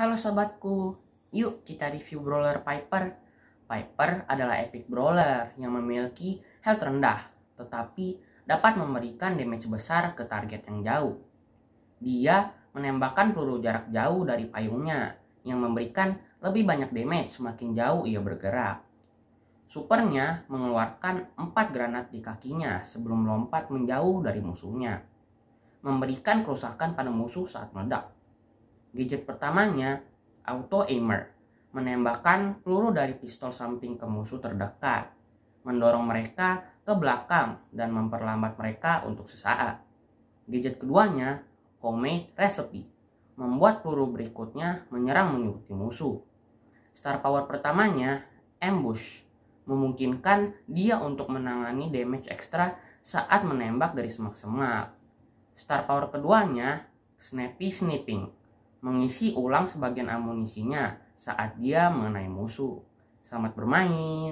Halo sobatku, yuk kita review brawler Piper. Piper adalah epic brawler yang memiliki health rendah, tetapi dapat memberikan damage besar ke target yang jauh. Dia menembakkan peluru jarak jauh dari payungnya, yang memberikan lebih banyak damage semakin jauh ia bergerak. Supernya mengeluarkan 4 granat di kakinya sebelum lompat menjauh dari musuhnya, memberikan kerusakan pada musuh saat meledak. Gadget pertamanya, auto aimer, menembakkan peluru dari pistol samping ke musuh terdekat, mendorong mereka ke belakang dan memperlambat mereka untuk sesaat. Gadget keduanya, homemade recipe, membuat peluru berikutnya menyerang mengikuti musuh. Star power pertamanya, ambush, memungkinkan dia untuk menangani damage ekstra saat menembak dari semak-semak. Star power keduanya, snappy snipping, mengisi ulang sebagian amunisinya saat dia mengenai musuh. Selamat bermain.